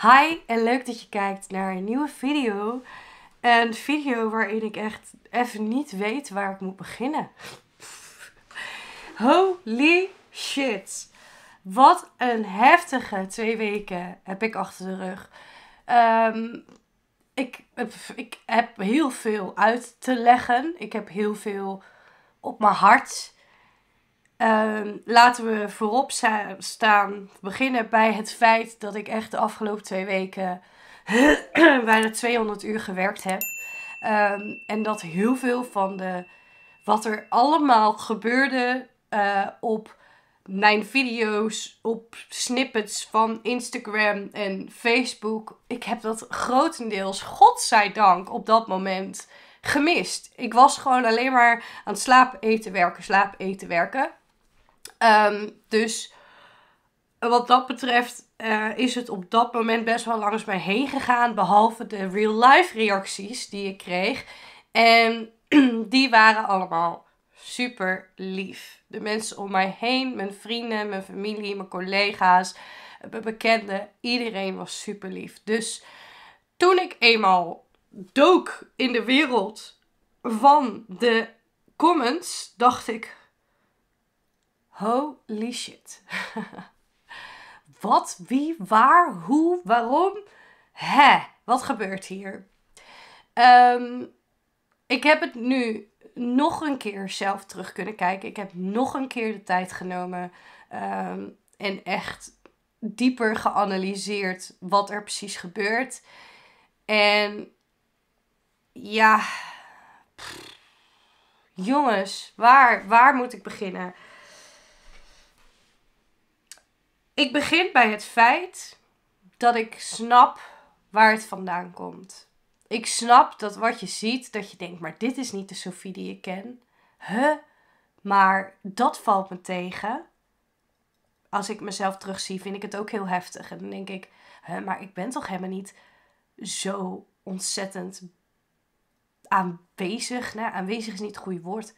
Hi en leuk dat je kijkt naar een nieuwe video. Een video waarin ik echt even niet weet waar ik moet beginnen. Holy shit. Wat een heftige twee weken heb ik achter de rug. Ehm, ik, ik heb heel veel uit te leggen. Ik heb heel veel op mijn hart. Ehm, laten we voorop staan, beginnen bij het feit dat ik echt de afgelopen twee weken bijna 200 uur gewerkt heb. Ehm, en dat heel veel van de, wat er allemaal gebeurde eh, op mijn video's, op snippets van Instagram en Facebook. Ik heb dat grotendeels, godzijdank, op dat moment gemist. Ik was gewoon alleen maar aan het slaap, eten, werken, slaap, eten, werken. Ehm, dus wat dat betreft eh, is het op dat moment best wel langs mij heen gegaan. Behalve de real life reacties die ik kreeg. En die waren allemaal super lief. De mensen om mij heen, mijn vrienden, mijn familie, mijn collega's, mijn bekenden. Iedereen was super lief. Dus toen ik eenmaal dook in de wereld van de comments, dacht ik: Holy shit. Wat, wie, waar, hoe, waarom? Hè, wat gebeurt hier? Ehm, ik heb het nu nog een keer zelf terug kunnen kijken. Ik heb nog een keer de tijd genomen ehm, en echt dieper geanalyseerd wat er precies gebeurt. En ja, jongens, waar, waar moet ik beginnen? Ik begin bij het feit dat ik snap waar het vandaan komt. Ik snap dat wat je ziet, dat je denkt, maar dit is niet de Sofie die ik ken. Huh? Maar dat valt me tegen. Als ik mezelf terugzie, vind ik het ook heel heftig. En dan denk ik, maar ik ben toch helemaal niet zo ontzettend aanwezig. Nou, aanwezig is niet het goede woord.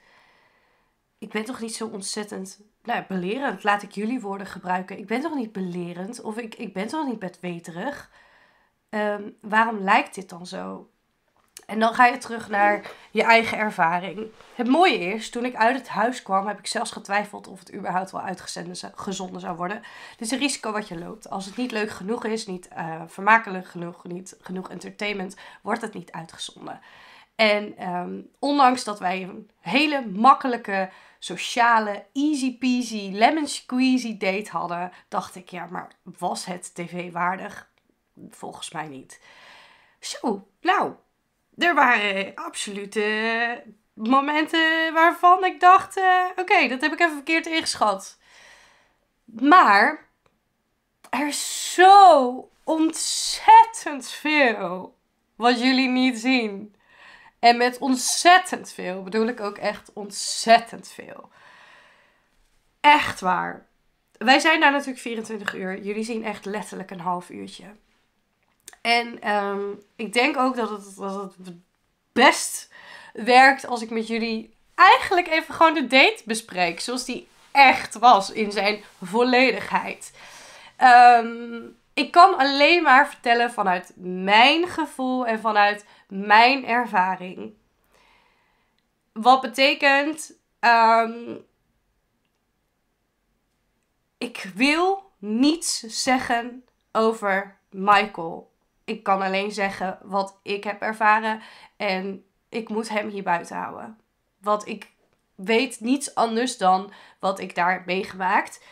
Ik ben toch niet zo ontzettend nou, belerend. Laat ik jullie woorden gebruiken. Ik ben toch niet belerend? Of ik, ik ben toch niet bedweterig? Ehm, waarom lijkt dit dan zo? En dan ga je terug naar je eigen ervaring. Het mooie is, toen ik uit het huis kwam, heb ik zelfs getwijfeld of het überhaupt wel uitgezonden zou worden. Dus een risico wat je loopt. Als het niet leuk genoeg is, niet uh, vermakelijk genoeg, niet genoeg entertainment, wordt het niet uitgezonden. En ehm, ondanks dat wij een hele makkelijke sociale, easy peasy, lemon squeezy date hadden, dacht ik, ja, maar was het tv waardig? Volgens mij niet. Zo, nou, er waren absolute momenten waarvan ik dacht, eh, oké, dat heb ik even verkeerd ingeschat. Maar er is zo ontzettend veel wat jullie niet zien. En met ontzettend veel bedoel ik ook echt ontzettend veel. Echt waar. Wij zijn daar natuurlijk 24 uur. Jullie zien echt letterlijk een half uurtje. En ehm, ik denk ook dat het, dat het best werkt als ik met jullie eigenlijk even gewoon de date bespreek. Zoals die echt was in zijn volledigheid. Ehm, ik kan alleen maar vertellen vanuit mijn gevoel en vanuit mijn ervaring. Wat betekent, ehm, ik wil niets zeggen over Michael. Ik kan alleen zeggen wat ik heb ervaren en ik moet hem hier buiten houden. Want ik weet niets anders dan wat ik daar heb meegemaakt.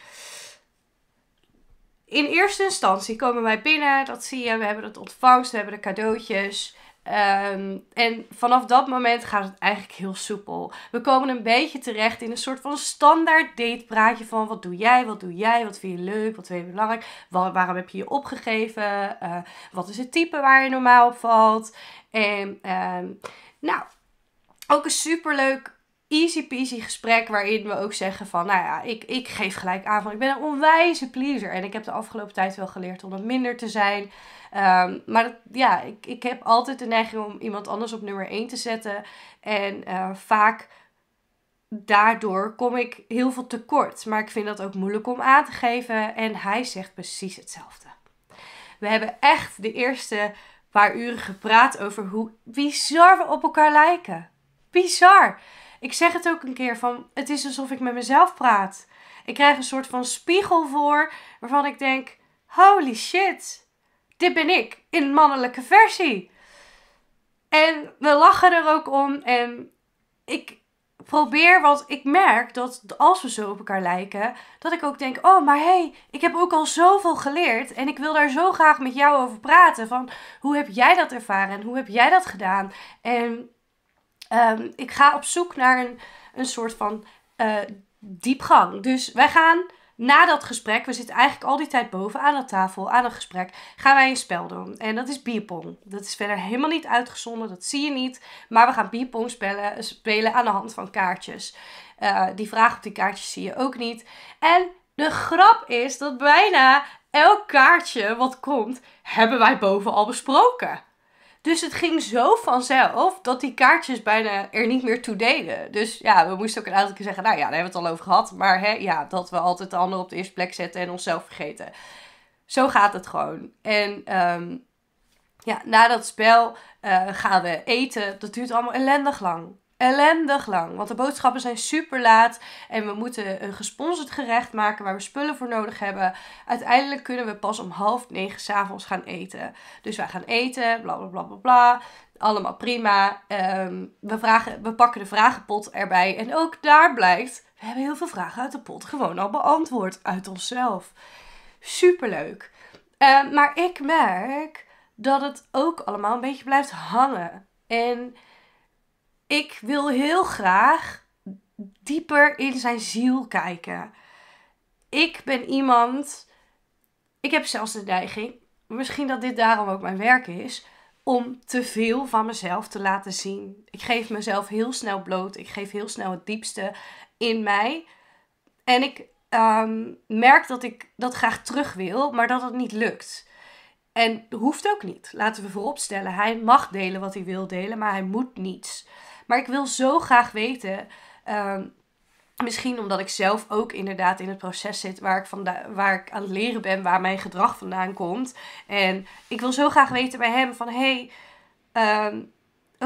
In eerste instantie komen wij binnen, dat zie je, we hebben het ontvangst, we hebben de cadeautjes. Ehm, en vanaf dat moment gaat het eigenlijk heel soepel. We komen een beetje terecht in een soort van standaard datepraatje van wat doe jij, wat doe jij, wat vind je leuk, wat vind je belangrijk, waar, waarom heb je je opgegeven, eh, wat is het type waar je normaal op valt. En ehm, nou, ook een superleuk easy peasy gesprek waarin we ook zeggen van, nou ja, ik, ik geef gelijk aan van ik ben een onwijze pleaser. En ik heb de afgelopen tijd wel geleerd om dat minder te zijn. Ehm, maar dat, ja, ik, ik heb altijd de neiging om iemand anders op nummer 1 te zetten. En eh, vaak daardoor kom ik heel veel tekort. Maar ik vind dat ook moeilijk om aan te geven. En hij zegt precies hetzelfde. We hebben echt de eerste paar uren gepraat over hoe bizar we op elkaar lijken. Bizar. Ik zeg het ook een keer van, het is alsof ik met mezelf praat. Ik krijg een soort van spiegel voor waarvan ik denk, holy shit, dit ben ik in mannelijke versie. En we lachen er ook om en ik probeer, want ik merk dat als we zo op elkaar lijken, dat ik ook denk, oh maar hé, hey, ik heb ook al zoveel geleerd en ik wil daar zo graag met jou over praten. Van hoe heb jij dat ervaren en hoe heb jij dat gedaan? En Ehm, ik ga op zoek naar een, een soort van eh, diepgang. Dus wij gaan na dat gesprek, we zitten eigenlijk al die tijd boven aan de tafel, aan een gesprek, gaan wij een spel doen. En dat is bierpong. Dat is verder helemaal niet uitgezonden, dat zie je niet. Maar we gaan bierpong spelen, eh, spelen aan de hand van kaartjes. Eh, die vraag op die kaartjes zie je ook niet. En de grap is dat bijna elk kaartje wat komt, hebben wij boven al besproken. Dus het ging zo vanzelf dat die kaartjes bijna er niet meer toe deden. Dus ja, we moesten ook een aantal keer zeggen, nou ja, daar hebben we het al over gehad. Maar hè, ja, dat we altijd de ander op de eerste plek zetten en onszelf vergeten. Zo gaat het gewoon. En ehm, ja, na dat spel eh, gaan we eten. Dat duurt allemaal ellendig lang ellendig lang. Want de boodschappen zijn super laat en we moeten een gesponsord gerecht maken waar we spullen voor nodig hebben. Uiteindelijk kunnen we pas om half negen s'avonds gaan eten. Dus wij gaan eten, bla bla bla bla Allemaal prima. Ehm, we, vragen, we pakken de vragenpot erbij. En ook daar blijkt, we hebben heel veel vragen uit de pot gewoon al beantwoord. Uit onszelf. Superleuk. Um, maar ik merk dat het ook allemaal een beetje blijft hangen. En ik wil heel graag dieper in zijn ziel kijken. Ik ben iemand. Ik heb zelfs de neiging, misschien dat dit daarom ook mijn werk is, om te veel van mezelf te laten zien. Ik geef mezelf heel snel bloot. Ik geef heel snel het diepste in mij. En ik ehm, merk dat ik dat graag terug wil, maar dat het niet lukt. En hoeft ook niet. Laten we vooropstellen, hij mag delen wat hij wil delen, maar hij moet niets. Maar ik wil zo graag weten. Ehm, misschien omdat ik zelf ook inderdaad in het proces zit waar ik, waar ik aan het leren ben, waar mijn gedrag vandaan komt. En ik wil zo graag weten bij hem van hé, hey, ehm,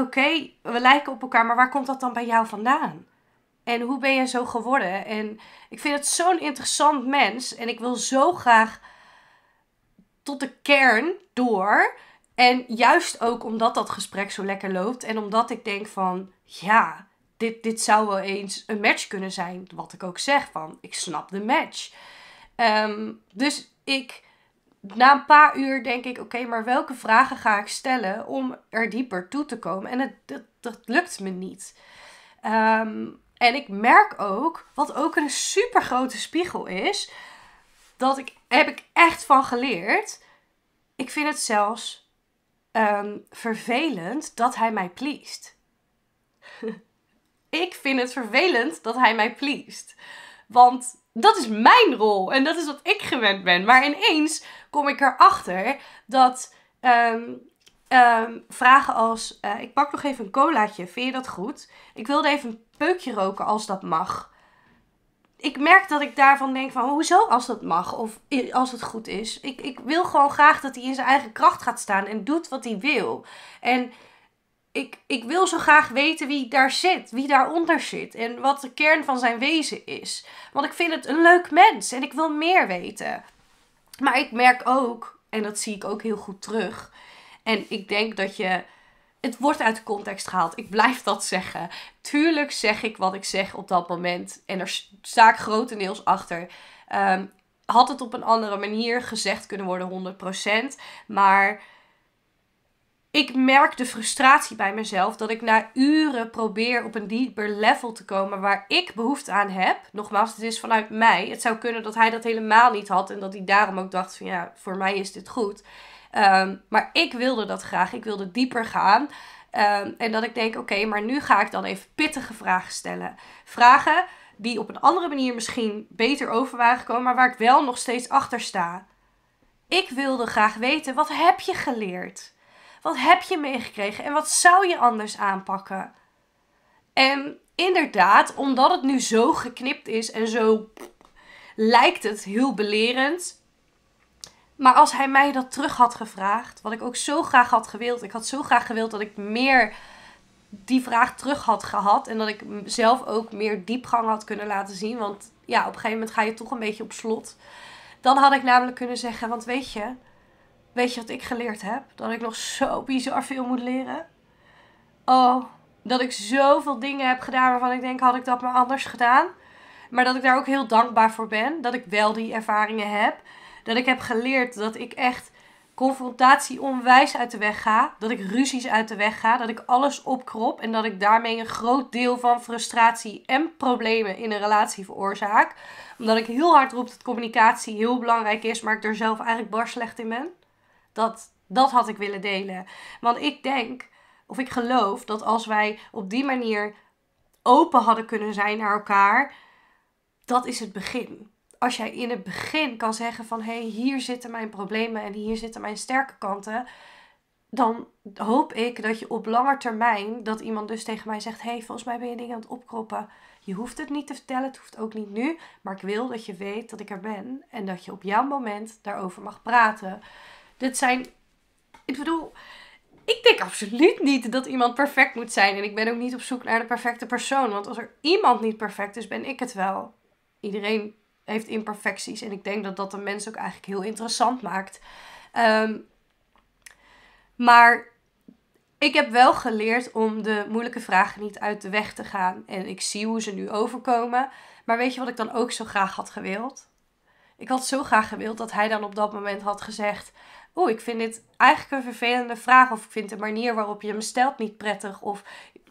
oké, we lijken op elkaar, maar waar komt dat dan bij jou vandaan? En hoe ben je zo geworden? En ik vind het zo'n interessant mens en ik wil zo graag tot de kern door. En juist ook omdat dat gesprek zo lekker loopt en omdat ik denk van ja, dit, dit zou wel eens een match kunnen zijn. Wat ik ook zeg van ik snap de match. Ehm, dus ik na een paar uur denk ik, oké, maar welke vragen ga ik stellen om er dieper toe te komen? En het, dat, lukt me niet. Ehm, en ik merk ook, wat ook een super grote spiegel is, dat ik, heb ik echt van geleerd. Ik vind het zelfs Ehm, vervelend dat hij mij pleest. ik vind het vervelend dat hij mij pleest. Want dat is mijn rol en dat is wat ik gewend ben. Maar ineens kom ik erachter dat ehm, ehm, vragen als: eh, Ik pak nog even een colaatje, vind je dat goed? Ik wilde even een peukje roken als dat mag ik merk dat ik daarvan denk van hoezo als dat mag of als het goed is. Ik, ik wil gewoon graag dat hij in zijn eigen kracht gaat staan en doet wat hij wil. En ik, ik wil zo graag weten wie daar zit, wie daaronder zit en wat de kern van zijn wezen is. Want ik vind het een leuk mens en ik wil meer weten. Maar ik merk ook, en dat zie ik ook heel goed terug. En ik denk dat je het wordt uit de context gehaald. Ik blijf dat zeggen. Tuurlijk zeg ik wat ik zeg op dat moment. En er sta ik grotendeels achter. Ehm, had het op een andere manier gezegd kunnen worden, 100%. Maar ik merk de frustratie bij mezelf dat ik na uren probeer op een dieper level te komen waar ik behoefte aan heb. Nogmaals, het is vanuit mij. Het zou kunnen dat hij dat helemaal niet had en dat hij daarom ook dacht van ja, voor mij is dit goed. Ehm, maar ik wilde dat graag. Ik wilde dieper gaan. Ehm, en dat ik denk, oké, maar nu ga ik dan even pittige vragen stellen. Vragen die op een andere manier misschien beter over waren gekomen, maar waar ik wel nog steeds achter sta. Ik wilde graag weten, wat heb je geleerd? Wat heb je meegekregen en wat zou je anders aanpakken? En inderdaad, omdat het nu zo geknipt is en zo lijkt het heel belerend. Maar als hij mij dat terug had gevraagd, wat ik ook zo graag had gewild. Ik had zo graag gewild dat ik meer die vraag terug had gehad. En dat ik zelf ook meer diepgang had kunnen laten zien. Want ja, op een gegeven moment ga je toch een beetje op slot. Dan had ik namelijk kunnen zeggen, want weet je, Weet je wat ik geleerd heb? Dat ik nog zo bizar veel moet leren. Oh, dat ik zoveel dingen heb gedaan waarvan ik denk, had ik dat maar anders gedaan. Maar dat ik daar ook heel dankbaar voor ben. Dat ik wel die ervaringen heb. Dat ik heb geleerd dat ik echt confrontatie onwijs uit de weg ga. Dat ik ruzies uit de weg ga. Dat ik alles opkrop. En dat ik daarmee een groot deel van frustratie en problemen in een relatie veroorzaak. Omdat ik heel hard roep dat communicatie heel belangrijk is. Maar ik er zelf eigenlijk bar slecht in ben. Dat, dat had ik willen delen. Want ik denk, of ik geloof, dat als wij op die manier open hadden kunnen zijn naar elkaar, dat is het begin. Als jij in het begin kan zeggen van hé, hey, hier zitten mijn problemen en hier zitten mijn sterke kanten, dan hoop ik dat je op lange termijn dat iemand dus tegen mij zegt: hey, volgens mij ben je dingen aan het opkroppen. Je hoeft het niet te vertellen, het hoeft ook niet nu, maar ik wil dat je weet dat ik er ben en dat je op jouw moment daarover mag praten. Dit zijn. Ik bedoel, ik denk absoluut niet dat iemand perfect moet zijn. En ik ben ook niet op zoek naar de perfecte persoon. Want als er iemand niet perfect is, ben ik het wel. Iedereen heeft imperfecties. En ik denk dat dat de mens ook eigenlijk heel interessant maakt. Ehm, maar ik heb wel geleerd om de moeilijke vragen niet uit de weg te gaan. En ik zie hoe ze nu overkomen. Maar weet je wat ik dan ook zo graag had gewild? Ik had zo graag gewild dat hij dan op dat moment had gezegd: oeh, ik vind dit eigenlijk een vervelende vraag. Of ik vind de manier waarop je me stelt niet prettig. Of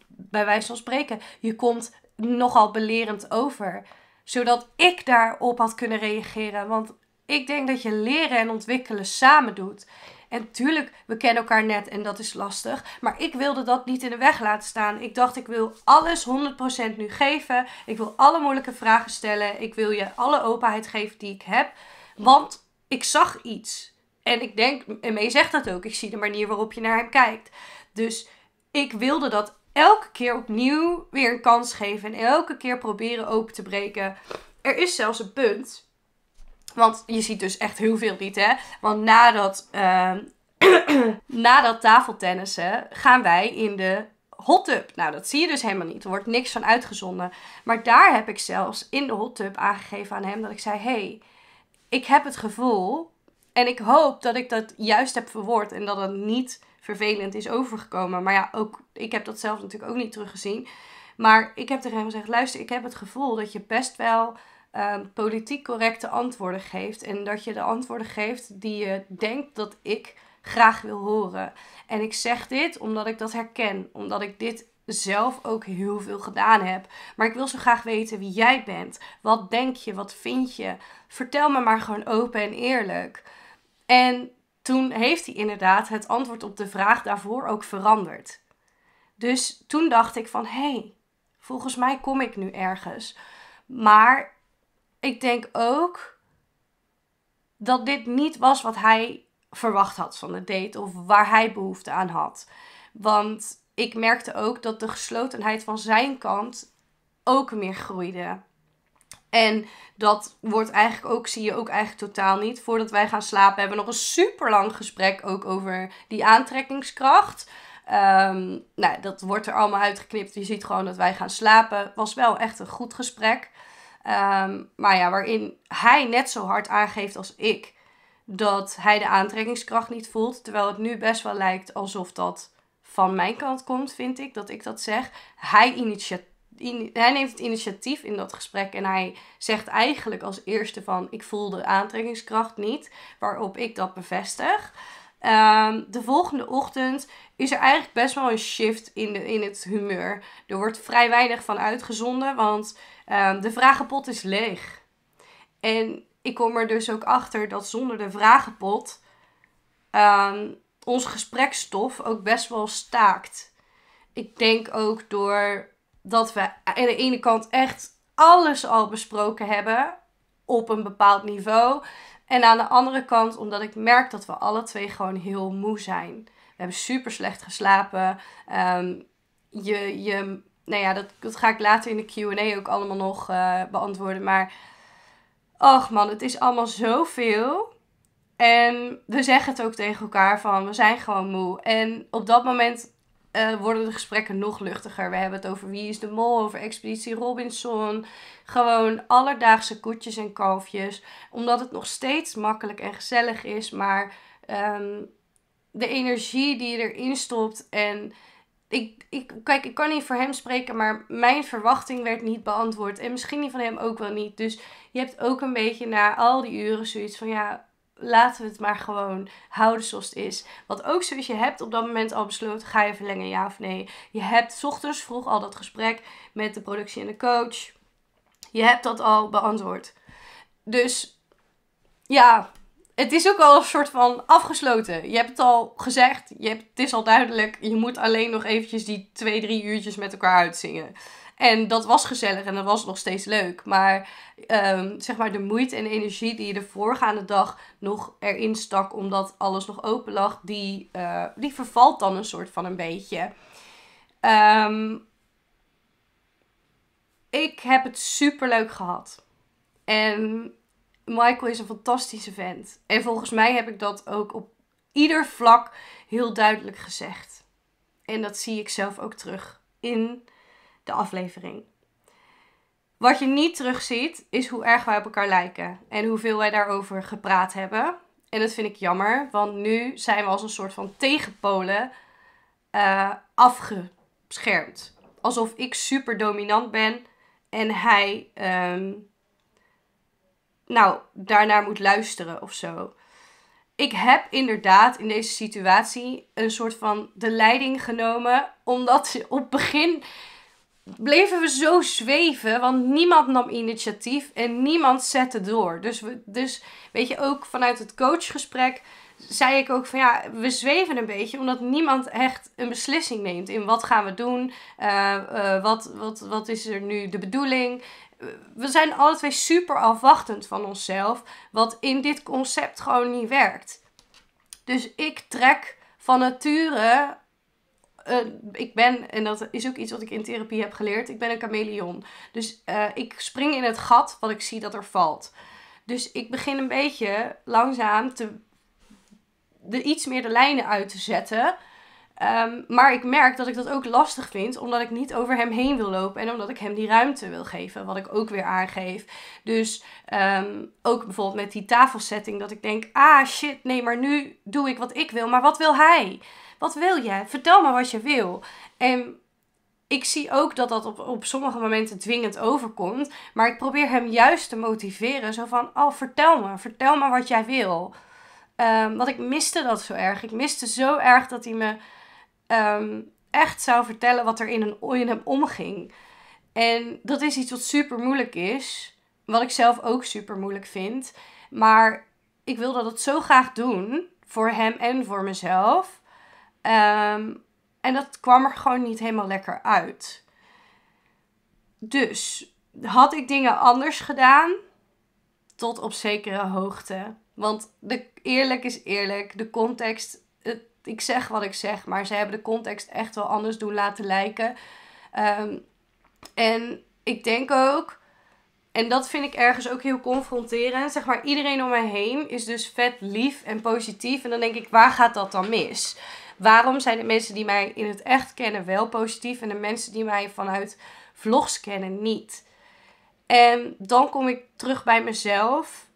bij wijze van spreken, je komt nogal belerend over. Zodat ik daarop had kunnen reageren. Want ik denk dat je leren en ontwikkelen samen doet. En tuurlijk, we kennen elkaar net en dat is lastig. Maar ik wilde dat niet in de weg laten staan. Ik dacht, ik wil alles 100% nu geven. Ik wil alle moeilijke vragen stellen. Ik wil je alle openheid geven die ik heb. Want ik zag iets. En ik denk, en mee zegt dat ook, ik zie de manier waarop je naar hem kijkt. Dus ik wilde dat elke keer opnieuw weer een kans geven en elke keer proberen open te breken. Er is zelfs een punt, want je ziet dus echt heel veel niet, hè? Want nadat, uh, ehm, nadat tafeltennissen gaan wij in de hot tub. Nou, dat zie je dus helemaal niet. Er wordt niks van uitgezonden. Maar daar heb ik zelfs in de hot tub aangegeven aan hem dat ik zei: hey, ik heb het gevoel en ik hoop dat ik dat juist heb verwoord en dat het niet vervelend is overgekomen. Maar ja, ook, ik heb dat zelf natuurlijk ook niet teruggezien. Maar ik heb tegen hem gezegd: luister, ik heb het gevoel dat je best wel ehm, politiek correcte antwoorden geeft. En dat je de antwoorden geeft die je denkt dat ik graag wil horen. En ik zeg dit omdat ik dat herken, omdat ik dit zelf ook heel veel gedaan heb. Maar ik wil zo graag weten wie jij bent. Wat denk je? Wat vind je? Vertel me maar gewoon open en eerlijk. En toen heeft hij inderdaad het antwoord op de vraag daarvoor ook veranderd. Dus toen dacht ik van hé, hey, volgens mij kom ik nu ergens. Maar ik denk ook dat dit niet was wat hij verwacht had van de date of waar hij behoefte aan had. Want ik merkte ook dat de geslotenheid van zijn kant ook meer groeide. En dat wordt eigenlijk ook, zie je ook eigenlijk totaal niet. Voordat wij gaan slapen hebben we nog een super lang gesprek ook over die aantrekkingskracht. Ehm, nou, dat wordt er allemaal uitgeknipt. Je ziet gewoon dat wij gaan slapen. Was wel echt een goed gesprek. Ehm, maar ja, waarin hij net zo hard aangeeft als ik dat hij de aantrekkingskracht niet voelt. Terwijl het nu best wel lijkt alsof dat van mijn kant komt, vind ik, dat ik dat zeg. Hij initiatief hij neemt het initiatief in dat gesprek en hij zegt eigenlijk als eerste van ik voel de aantrekkingskracht niet, waarop ik dat bevestig. Ehm, de volgende ochtend is er eigenlijk best wel een shift in, de, in het humeur. Er wordt vrij weinig van uitgezonden, want ehm, de vragenpot is leeg. En ik kom er dus ook achter dat zonder de vragenpot um, ons gesprekstof ook best wel staakt. Ik denk ook door dat we aan de ene kant echt alles al besproken hebben op een bepaald niveau. En aan de andere kant, omdat ik merk dat we alle twee gewoon heel moe zijn. We hebben super slecht geslapen. Ehm, je, je, nou ja, dat, dat ga ik later in de QA ook allemaal nog eh, beantwoorden. Maar, ach man, het is allemaal zoveel. En we zeggen het ook tegen elkaar van, we zijn gewoon moe. En op dat moment uh, worden de gesprekken nog luchtiger. We hebben het over Wie is de Mol, over Expeditie Robinson. Gewoon alledaagse koetjes en kalfjes. Omdat het nog steeds makkelijk en gezellig is, maar ehm, de energie die je erin stopt en... Ik, ik, kijk, ik kan niet voor hem spreken, maar mijn verwachting werd niet beantwoord. En misschien die van hem ook wel niet. Dus je hebt ook een beetje na al die uren zoiets van, ja, laten we het maar gewoon houden zoals het is. Wat ook zoals je hebt op dat moment al besloten, ga je verlengen ja of nee. Je hebt s ochtends vroeg al dat gesprek met de productie en de coach. Je hebt dat al beantwoord. Dus ja, het is ook al een soort van afgesloten. Je hebt het al gezegd, je hebt, het is al duidelijk. Je moet alleen nog eventjes die twee, drie uurtjes met elkaar uitzingen. En dat was gezellig en dat was nog steeds leuk. Maar ehm, zeg maar de moeite en energie die je de voorgaande dag nog erin stak, omdat alles nog open lag, die, eh, die vervalt dan een soort van een beetje. Ehm, ik heb het super leuk gehad. En Michael is een fantastische vent. En volgens mij heb ik dat ook op ieder vlak heel duidelijk gezegd. En dat zie ik zelf ook terug in de aflevering. Wat je niet terugziet, is hoe erg wij op elkaar lijken. En hoeveel wij daarover gepraat hebben. En dat vind ik jammer, want nu zijn we als een soort van tegenpolen eh, afgeschermd. Alsof ik super dominant ben en hij ehm, nou, daarnaar moet luisteren of zo. Ik heb inderdaad in deze situatie een soort van de leiding genomen, omdat op begin bleven we zo zweven, want niemand nam initiatief en niemand zette door. Dus, we, dus weet je, ook vanuit het coachgesprek zei ik ook van ja, we zweven een beetje omdat niemand echt een beslissing neemt in wat gaan we doen, eh, eh, wat, wat, wat is er nu de bedoeling. We zijn alle twee super afwachtend van onszelf, wat in dit concept gewoon niet werkt. Dus ik trek van nature eh, ik ben, en dat is ook iets wat ik in therapie heb geleerd, ik ben een chameleon. Dus ik spring in het gat wat ik zie dat er valt. Dus ik begin een beetje langzaam te de, iets meer de lijnen uit te zetten. Ehm, maar ik merk dat ik dat ook lastig vind, omdat ik niet over hem heen wil lopen en omdat ik hem die ruimte wil geven, wat ik ook weer aangeef. Dus ehm, ook bijvoorbeeld met die tafelsetting, dat ik denk: ah shit, nee, maar nu doe ik wat ik wil, maar wat wil hij? Wat wil jij? Vertel me wat je wil. En ik zie ook dat dat op, op sommige momenten dwingend overkomt, maar ik probeer hem juist te motiveren, zo van: oh, vertel me, vertel me wat jij wil. Um, ehm, want ik miste dat zo erg. Ik miste zo erg dat hij me ehm, echt zou vertellen wat er in, een, in hem omging. En dat is iets wat super moeilijk is. Wat ik zelf ook super moeilijk vind. Maar ik wilde dat zo graag doen. Voor hem en voor mezelf. Ehm, en dat kwam er gewoon niet helemaal lekker uit. Dus had ik dingen anders gedaan? Tot op zekere hoogte. Want de, eerlijk is eerlijk, de context, ik zeg wat ik zeg, maar ze hebben de context echt wel anders doen laten lijken. Ehm, en ik denk ook, en dat vind ik ergens ook heel confronterend, zeg maar, iedereen om mij heen is dus vet lief en positief. En dan denk ik, waar gaat dat dan mis? Waarom zijn de mensen die mij in het echt kennen wel positief en de mensen die mij vanuit vlogs kennen niet? En dan kom ik terug bij mezelf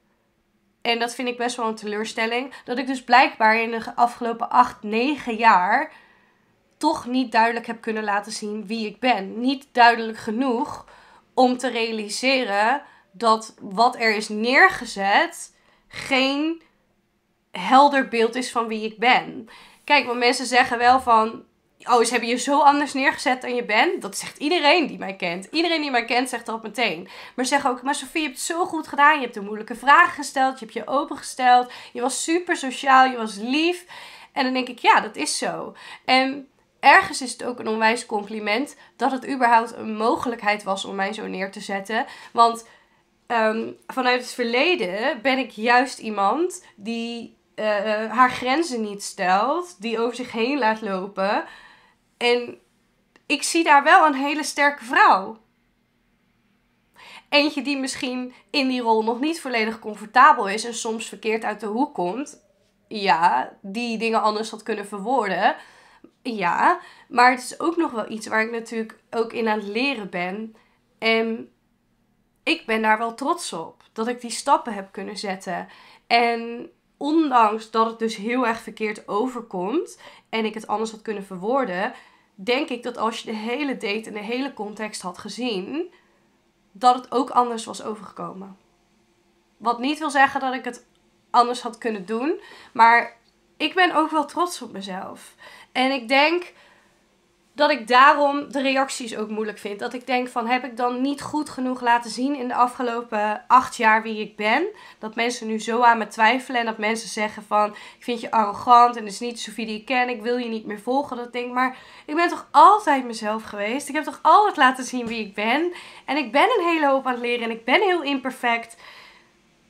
en dat vind ik best wel een teleurstelling, dat ik dus blijkbaar in de afgelopen 8, 9 jaar toch niet duidelijk heb kunnen laten zien wie ik ben. Niet duidelijk genoeg om te realiseren dat wat er is neergezet geen helder beeld is van wie ik ben. Kijk, want mensen zeggen wel van oh, ze hebben je zo anders neergezet dan je bent. Dat zegt iedereen die mij kent. Iedereen die mij kent zegt dat meteen. Maar zeg ook, maar Sofie, je hebt het zo goed gedaan. Je hebt de moeilijke vragen gesteld. Je hebt je opengesteld. Je was super sociaal. Je was lief. En dan denk ik, ja, dat is zo. En ergens is het ook een onwijs compliment dat het überhaupt een mogelijkheid was om mij zo neer te zetten. Want ehm, vanuit het verleden ben ik juist iemand die eh, eh, haar grenzen niet stelt, die over zich heen laat lopen. En ik zie daar wel een hele sterke vrouw. Eentje die misschien in die rol nog niet volledig comfortabel is en soms verkeerd uit de hoek komt. Ja, die dingen anders had kunnen verwoorden. Ja, maar het is ook nog wel iets waar ik natuurlijk ook in aan het leren ben. En ik ben daar wel trots op dat ik die stappen heb kunnen zetten. En ondanks dat het dus heel erg verkeerd overkomt en ik het anders had kunnen verwoorden, denk ik dat als je de hele date en de hele context had gezien, dat het ook anders was overgekomen. Wat niet wil zeggen dat ik het anders had kunnen doen, maar ik ben ook wel trots op mezelf. En ik denk dat ik daarom de reacties ook moeilijk vind. Dat ik denk van heb ik dan niet goed genoeg laten zien in de afgelopen acht jaar wie ik ben. Dat mensen nu zo aan me twijfelen en dat mensen zeggen van ik vind je arrogant en het is niet Sofie die ik ken. Ik wil je niet meer volgen. Dat ik denk maar ik ben toch altijd mezelf geweest. Ik heb toch altijd laten zien wie ik ben. En ik ben een hele hoop aan het leren en ik ben heel imperfect.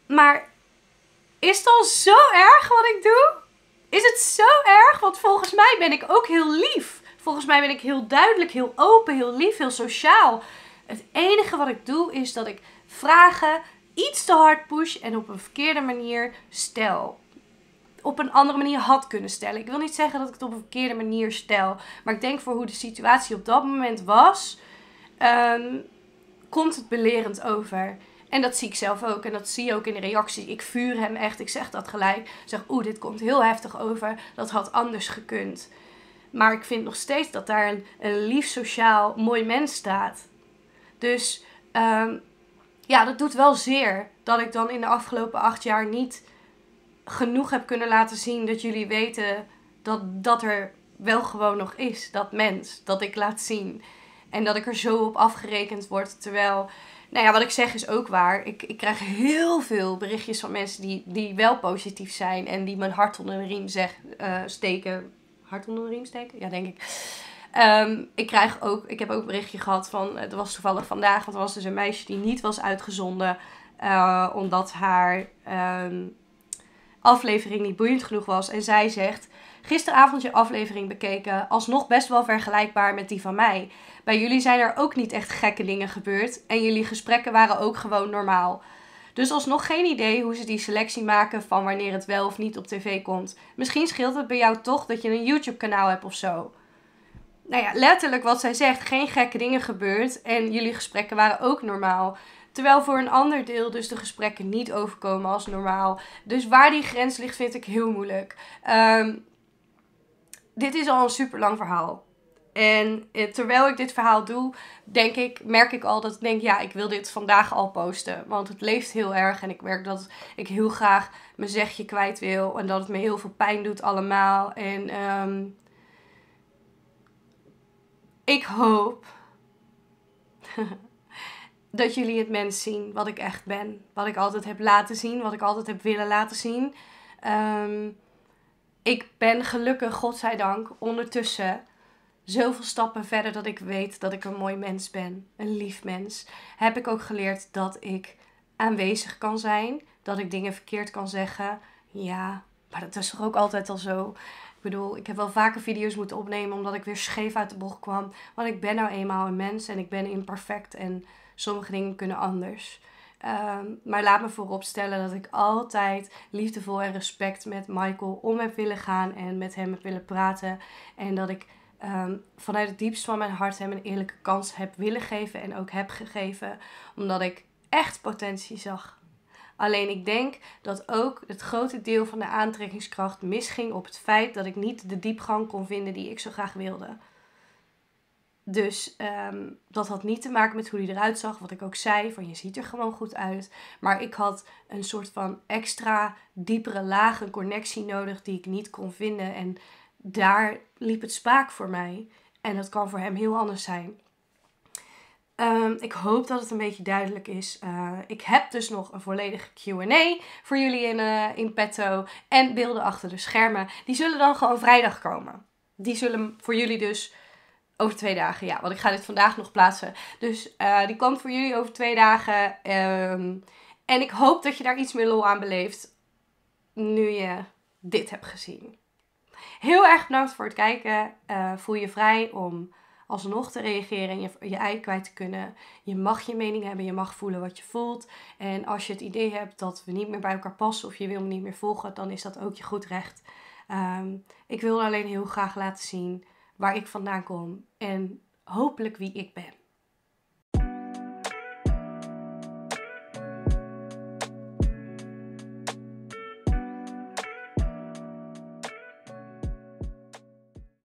Maar is het al zo erg wat ik doe? Is het zo erg? Want volgens mij ben ik ook heel lief. Volgens mij ben ik heel duidelijk, heel open, heel lief, heel sociaal. Het enige wat ik doe is dat ik vragen iets te hard push en op een verkeerde manier stel. Op een andere manier had kunnen stellen. Ik wil niet zeggen dat ik het op een verkeerde manier stel. Maar ik denk voor hoe de situatie op dat moment was, ehm, komt het belerend over. En dat zie ik zelf ook. En dat zie je ook in de reactie. Ik vuur hem echt. Ik zeg dat gelijk. Ik zeg, oeh, dit komt heel heftig over. Dat had anders gekund. Maar ik vind nog steeds dat daar een, een lief, sociaal, mooi mens staat. Dus ehm, ja, dat doet wel zeer dat ik dan in de afgelopen acht jaar niet genoeg heb kunnen laten zien dat jullie weten dat dat er wel gewoon nog is, dat mens, dat ik laat zien. En dat ik er zo op afgerekend word. Terwijl, nou ja, wat ik zeg is ook waar. Ik, ik krijg heel veel berichtjes van mensen die, die wel positief zijn en die mijn hart onder de riem zeg, eh, steken hart onder de riem steken? Ja, denk ik. Ehm, ik, krijg ook, ik heb ook een berichtje gehad van, het was toevallig vandaag, want er was dus een meisje die niet was uitgezonden eh, omdat haar ehm, aflevering niet boeiend genoeg was. En zij zegt, gisteravond je aflevering bekeken, alsnog best wel vergelijkbaar met die van mij. Bij jullie zijn er ook niet echt gekke dingen gebeurd en jullie gesprekken waren ook gewoon normaal. Dus alsnog geen idee hoe ze die selectie maken van wanneer het wel of niet op tv komt. Misschien scheelt het bij jou toch dat je een YouTube-kanaal hebt of zo. Nou ja, letterlijk wat zij zegt, geen gekke dingen gebeurd en jullie gesprekken waren ook normaal. Terwijl voor een ander deel dus de gesprekken niet overkomen als normaal. Dus waar die grens ligt vind ik heel moeilijk. Ehm, dit is al een super lang verhaal. En eh, terwijl ik dit verhaal doe, denk ik, merk ik al dat ik denk, ja, ik wil dit vandaag al posten. Want het leeft heel erg en ik merk dat ik heel graag mijn zegje kwijt wil. En dat het me heel veel pijn doet allemaal. En ehm, ik hoop dat jullie het mens zien wat ik echt ben. Wat ik altijd heb laten zien, wat ik altijd heb willen laten zien. Ehm, ik ben gelukkig, godzijdank, ondertussen zoveel stappen verder dat ik weet dat ik een mooi mens ben, een lief mens, heb ik ook geleerd dat ik aanwezig kan zijn, dat ik dingen verkeerd kan zeggen. Ja, maar dat is toch ook altijd al zo. Ik bedoel, ik heb wel vaker video's moeten opnemen omdat ik weer scheef uit de bocht kwam. Want ik ben nou eenmaal een mens en ik ben imperfect en sommige dingen kunnen anders. Ehm, maar laat me vooropstellen dat ik altijd liefdevol en respect met Michael om heb willen gaan en met hem heb willen praten. En dat ik Ehm, vanuit het diepst van mijn hart hem een eerlijke kans heb willen geven en ook heb gegeven, omdat ik echt potentie zag. Alleen ik denk dat ook het grote deel van de aantrekkingskracht misging op het feit dat ik niet de diepgang kon vinden die ik zo graag wilde. Dus ehm, dat had niet te maken met hoe hij eruit zag, wat ik ook zei, van je ziet er gewoon goed uit. Maar ik had een soort van extra diepere laag, connectie nodig die ik niet kon vinden. En daar liep het spaak voor mij. En dat kan voor hem heel anders zijn. Ehm, ik hoop dat het een beetje duidelijk is. Eh, ik heb dus nog een volledige QA voor jullie in, eh, in petto. En beelden achter de schermen. Die zullen dan gewoon vrijdag komen. Die zullen voor jullie dus over twee dagen. Ja, want ik ga dit vandaag nog plaatsen. Dus eh, die komt voor jullie over twee dagen. Ehm, en ik hoop dat je daar iets meer lol aan beleeft. Nu je dit hebt gezien. Heel erg bedankt voor het kijken. Eh, voel je vrij om alsnog te reageren en je, je ei kwijt te kunnen. Je mag je mening hebben, je mag voelen wat je voelt. En als je het idee hebt dat we niet meer bij elkaar passen of je wil me niet meer volgen, dan is dat ook je goed recht. Ehm, ik wil alleen heel graag laten zien waar ik vandaan kom en hopelijk wie ik ben.